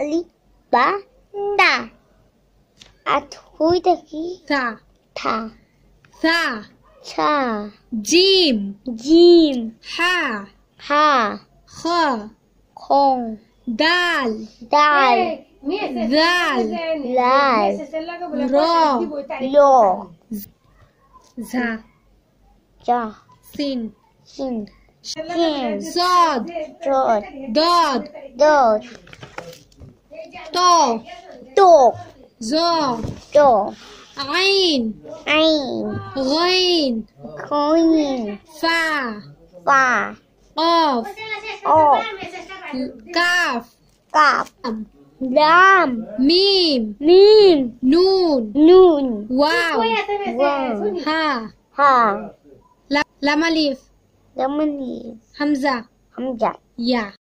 Alibata. At huidaki. Sa. Ta. Sa. Cha. Jim. Jim. Ha. Ha. Kha. Kong. Dal. Dal. Zal. Lal. Ro. Lo. Za. Ja. Sin. Sin. Sin. Sod. Sod. Dod. Dod. تو تو زا زا عين عين غين غين فا فا قاف قاف كاف كاف لام ميم ميم نون نون واو واو ها ها لام الف لام الف همزه همزه يا